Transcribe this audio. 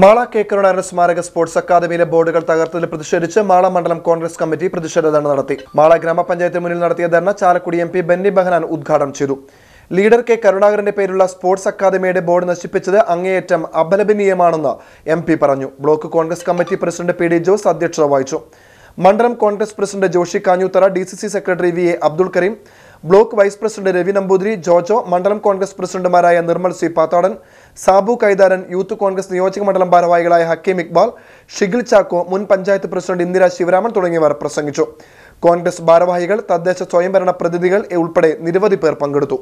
Mala K Karunakaran സ്മാരക sports അക്കാദമിയിലെ ബോർഡുകൾ തകർത്തതിൽ പ്രതിഷേധിച്ച് മാള മണ്ഡലം കോൺഗ്രസ് കമ്മിറ്റി പ്രതിഷേധ ധർണ നടത്തി മാള ഗ്രാമപഞ്ചായത്തിന് മുന്നിൽ നടത്തിയ ധർണ ചാലക്കുടി എം പി ബെന്നി ബഹനാൻ ഉദ്ഘാടനം ചെയ്തു ലീഡർ കെ കരുണാകരന്റെ പേരുള്ള സ്പോർട്സ് അക്കാദമിയുടെ ബോർഡ് നശിപ്പിച്ചത് അങ്ങേയറ്റം അപലപനീയമാണെന്ന് എം പി പറഞ്ഞു block Congress committee president P D Jose അധ്യക്ഷത വഹിച്ചു മണ്ഡലം Congress president Joshy Kanjoothara D C C secretary V A Abdul Kareem block vice president Ravi Namboothiri Jojo മണ്ഡലം കോൺഗ്രസ് പ്രസിഡന്റുമാരായ നിർമ്മൽ സി പാത്താടൻ സാബു കൈതാരൻ യൂത്ത് കോൺഗ്രസ് നിയോജക മണ്ഡലം ഭാരവാഹികളായ ഹക്കീം ഇക്ബാൽ ഷിഗിൽ ചാക്കോ മുൻ പഞ്ചായത്ത് പ്രസിഡന്റ് ഇന്ദിര ശിവരാമൻ തുടങ്ങിയവർ പ്രസംഗിച്ചു കോൺഗ്രസ് ഭാരവാഹികൾ തദ്ദേശ സ്വയംഭരണ പ്രതിനിധികൾ ഉൾപ്പെടെ നിരവധി പേർ പങ്കെടുത്തു